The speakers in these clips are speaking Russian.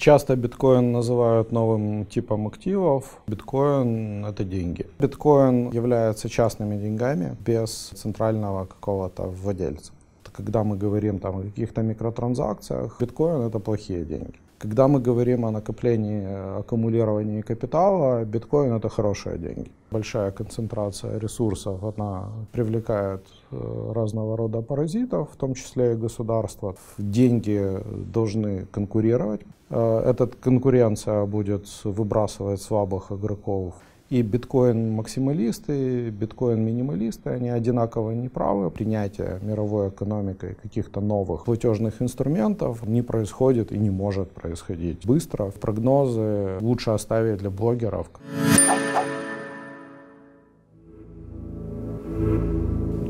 Часто биткоин называют новым типом активов. Биткоин — это деньги. Биткоин является частными деньгами без центрального какого-то владельца. Когда мы говорим там, о каких-то микротранзакциях, биткоин — это плохие деньги. Когда мы говорим о накоплении, э, аккумулировании капитала, биткоин это хорошие деньги. Большая концентрация ресурсов, она привлекает э, разного рода паразитов, в том числе и государства. Деньги должны конкурировать. Э, Эта конкуренция будет выбрасывать слабых игроков и биткоин-максималисты, и биткоин-минималисты, они одинаково неправы. Принятие мировой экономикой каких-то новых платежных инструментов не происходит и не может происходить быстро. Прогнозы лучше оставить для блогеров.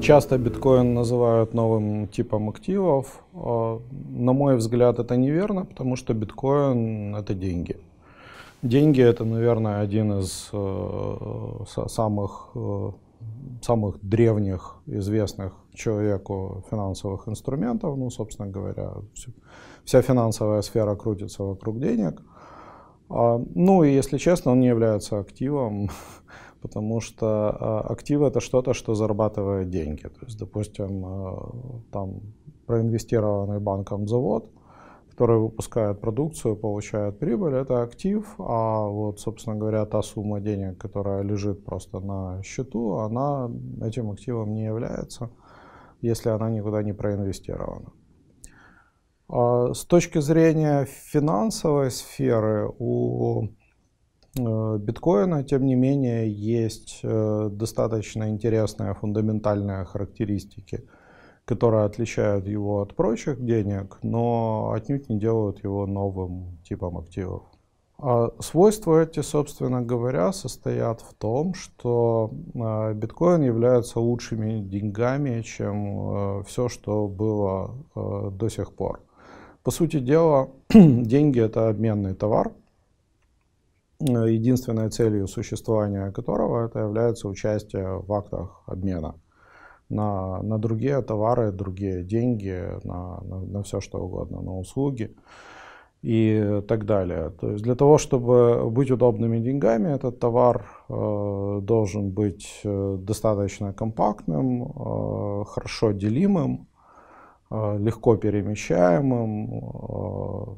Часто биткоин называют новым типом активов. Э, на мой взгляд, это неверно, потому что биткоин — это деньги. Деньги это, наверное, один из э, самых, э, самых древних известных человеку финансовых инструментов. Ну, собственно говоря, все, вся финансовая сфера крутится вокруг денег. А, ну и, если честно, он не является активом, потому что а, актив это что-то, что зарабатывает деньги. То есть, допустим, э, там проинвестированный банком завод – которые выпускают продукцию, получают прибыль, это актив, а вот, собственно говоря, та сумма денег, которая лежит просто на счету, она этим активом не является, если она никуда не проинвестирована. А с точки зрения финансовой сферы, у э, биткоина, тем не менее, есть э, достаточно интересные фундаментальные характеристики – которые отличают его от прочих денег, но отнюдь не делают его новым типом активов. А свойства эти, собственно говоря, состоят в том, что э, биткоин является лучшими деньгами, чем э, все, что было э, до сих пор. По сути дела, деньги это обменный товар, единственной целью существования которого это является участие в актах обмена на, на другие товары, другие деньги, на, на, на все что угодно, на услуги и так далее. То есть для того, чтобы быть удобными деньгами, этот товар э, должен быть э, достаточно компактным, э, хорошо делимым, э, легко перемещаемым. Э,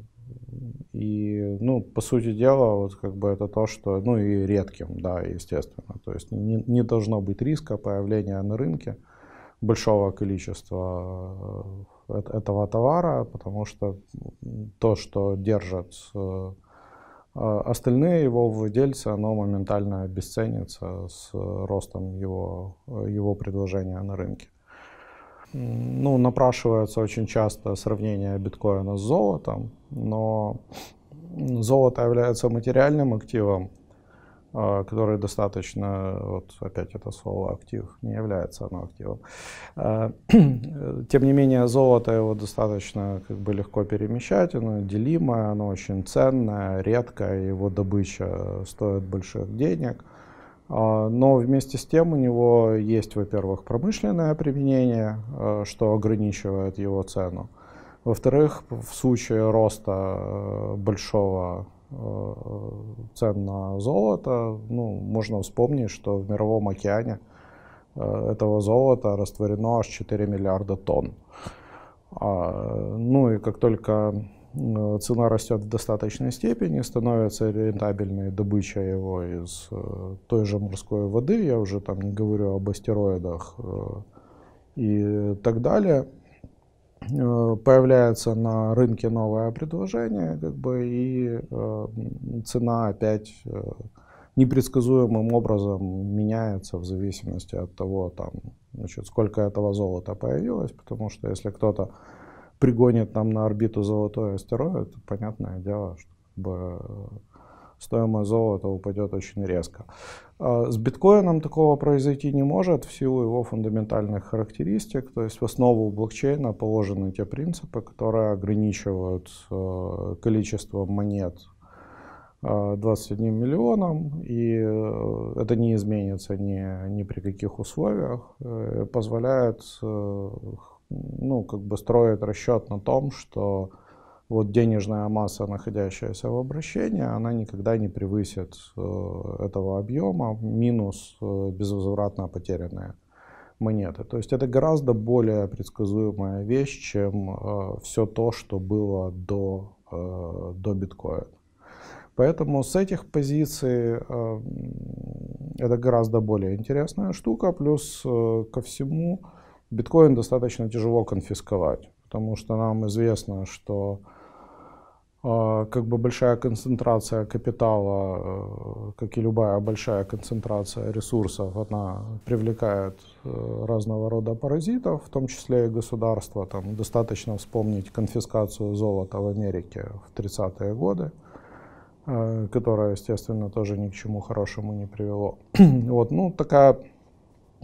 и, ну, по сути дела, вот как бы это то, что, ну и редким, да, естественно. То есть не, не должно быть риска появления на рынке. Э, большого количества э, этого товара, потому что то, что держат э, а остальные его владельцы, оно моментально обесценится с э, ростом его, его предложения на рынке. Ну, напрашивается очень часто сравнение биткоина с золотом, но золото является материальным активом, а, который достаточно, вот опять это слово актив, не является оно активом. А, тем не менее, золото его достаточно как бы легко перемещать, оно делимое, оно очень ценное, редкое, его добыча стоит больших денег. А, но вместе с тем у него есть, во-первых, промышленное применение, что ограничивает его цену. Во-вторых, в случае роста большого Э, цен на золото. Ну, можно вспомнить, что в мировом океане э, этого золота растворено аж 4 миллиарда тонн. А, ну и как только э, цена растет в достаточной степени, становится рентабельной добыча его из той же морской воды, я уже там не говорю об астероидах и так далее, Э, появляется на рынке новое предложение, как бы, и э, цена опять э, непредсказуемым образом меняется в зависимости от того, там, значит, сколько этого золота появилось, потому что если кто-то пригонит нам на орбиту золотой астероид, понятное дело, что как бы, стоимость золота упадет очень резко. А с биткоином такого произойти не может в силу его фундаментальных характеристик, то есть в основу блокчейна положены те принципы, которые ограничивают э, количество монет 21 э, миллионом, и э, это не изменится ни, ни при каких условиях, позволяет ну, как бы строить расчет на том, что вот денежная масса, находящаяся в обращении, она никогда не превысит э, этого объема минус э, безвозвратно потерянные монеты. То есть это гораздо более предсказуемая вещь, чем э, все то, что было до, до биткоина. Поэтому с этих позиций это гораздо более интересная штука. Плюс ко всему биткоин достаточно тяжело конфисковать, потому что нам известно, что а, как бы большая концентрация капитала, э, как и любая большая концентрация ресурсов, она привлекает э, разного рода паразитов, в том числе и государства. Там достаточно вспомнить конфискацию золота в Америке в 30-е годы, э, которая, естественно, тоже ни к чему хорошему не привело. вот, ну, такая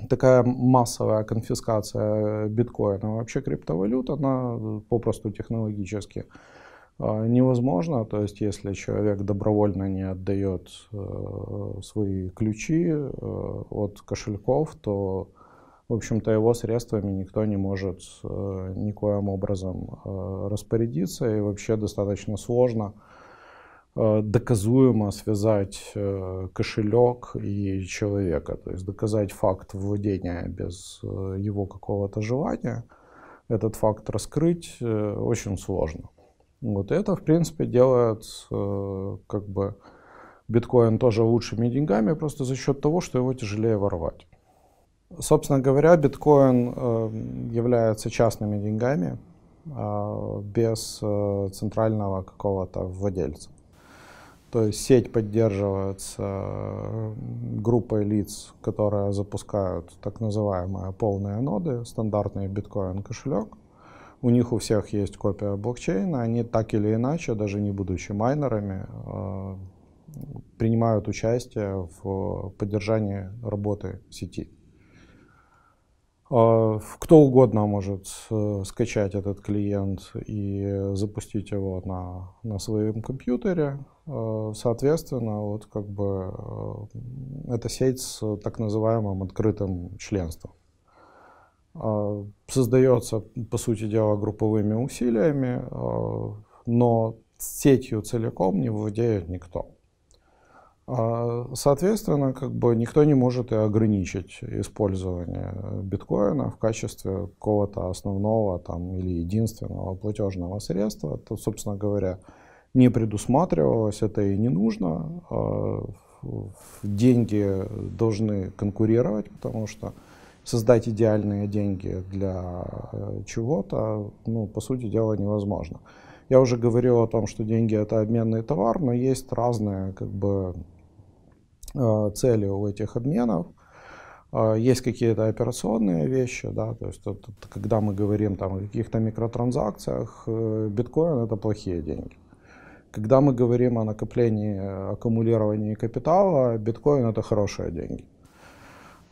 такая массовая конфискация биткоина, вообще криптовалют, она попросту технологически а, невозможно, то есть если человек добровольно не отдает э, свои ключи э, от кошельков, то, в общем-то, его средствами никто не может э, никоим образом распорядиться, и вообще достаточно сложно доказуемо связать кошелек и человека, то есть доказать факт владения без его какого-то желания, этот факт раскрыть очень сложно. Вот это, в принципе, делает э, как бы биткоин тоже лучшими деньгами, просто за счет того, что его тяжелее ворвать. Собственно говоря, биткоин э, является частными деньгами а, без э, центрального какого-то владельца. То есть сеть поддерживается группой лиц, которые запускают так называемые полные ноды, стандартный биткоин кошелек. У них у всех есть копия блокчейна, они так или иначе, даже не будучи майнерами, э, принимают участие в поддержании работы сети. Э, кто угодно может э, скачать этот клиент и запустить его на, на своем компьютере. Соответственно, вот как бы эта сеть с так называемым открытым членством. А, создается, по сути дела, групповыми усилиями, а, но сетью целиком не владеет никто. А, соответственно, как бы никто не может и ограничить использование биткоина в качестве какого-то основного там, или единственного платежного средства. Это, собственно говоря, не предусматривалось, это и не нужно. Деньги должны конкурировать, потому что создать идеальные деньги для э, чего-то, ну, по сути дела, невозможно. Я уже говорил о том, что деньги это обменный товар, но есть разные как бы, э, цели у этих обменов. Э, есть какие-то операционные вещи, да, то есть это, это, когда мы говорим там, о каких-то микротранзакциях, биткоин это плохие деньги. Когда мы говорим о накоплении, аккумулировании капитала, биткоин это хорошие деньги.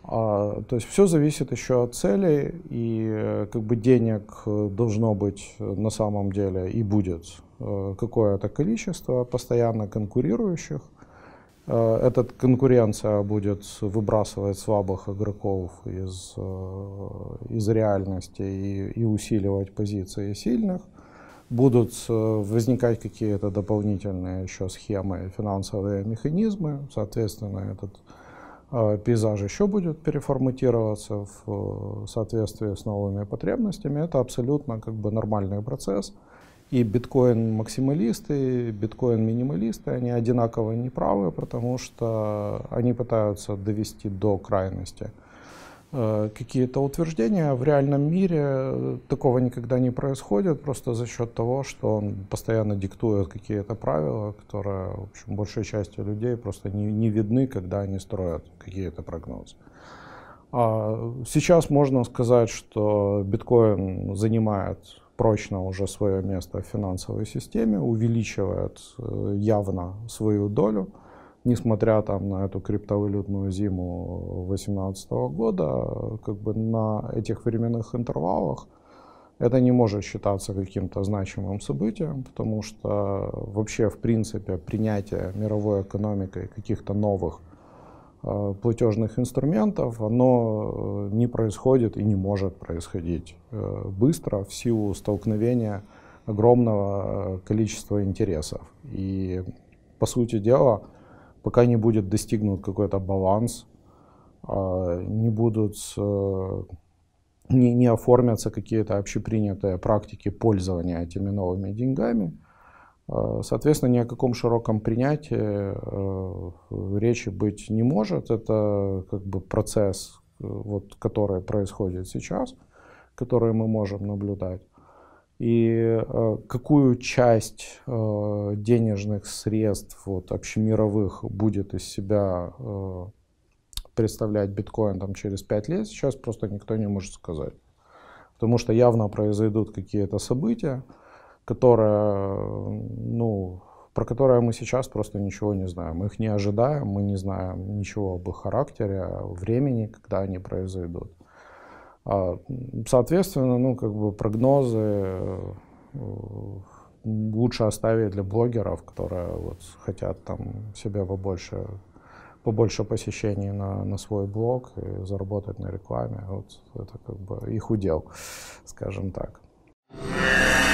А, то есть все зависит еще от цели, и э, как бы денег э, должно быть э, на самом деле и будет какое-то количество постоянно конкурирующих. Эта конкуренция будет выбрасывать слабых игроков из, из реальности и, и усиливать позиции сильных. Будут возникать какие-то дополнительные еще схемы, финансовые механизмы. Соответственно, этот а, пейзаж еще будет переформатироваться в э, соответствии с новыми потребностями. Это абсолютно как бы нормальный процесс. И биткоин-максималисты, и биткоин-минималисты, они одинаково неправы, потому что они пытаются довести до крайности – Э, какие-то утверждения. В реальном мире э, такого никогда не происходит, просто за счет того, что он постоянно диктует какие-то правила, которые, в общем, большей частью людей просто не, не видны, когда они строят какие-то прогнозы. А сейчас можно сказать, что биткоин занимает прочно уже свое место в финансовой системе, увеличивает э, явно свою долю несмотря там, на эту криптовалютную зиму 2018 года, как бы на этих временных интервалах это не может считаться каким-то значимым событием, потому что вообще, в принципе, принятие мировой экономикой каких-то новых э, платежных инструментов, оно э, не происходит и не может происходить э, быстро в силу столкновения огромного э, количества интересов. И, по сути дела, пока не будет достигнут какой-то баланс, а, не будут, э, не, не оформятся какие-то общепринятые практики пользования этими новыми деньгами, а, соответственно, ни о каком широком принятии э, речи быть не может. Это как бы процесс, э, вот, который происходит сейчас, который мы можем наблюдать и э, какую часть э, денежных средств вот, общемировых будет из себя э, представлять биткоин там, через 5 лет, сейчас просто никто не может сказать. Потому что явно произойдут какие-то события, которые, ну, про которые мы сейчас просто ничего не знаем. Мы их не ожидаем, мы не знаем ничего об их характере, времени, когда они произойдут. А, соответственно, ну, как бы прогнозы э, лучше оставить для блогеров, которые вот хотят там себе побольше, побольше посещений на, на свой блог и заработать на рекламе. Вот это как бы их удел, скажем так. Yeah.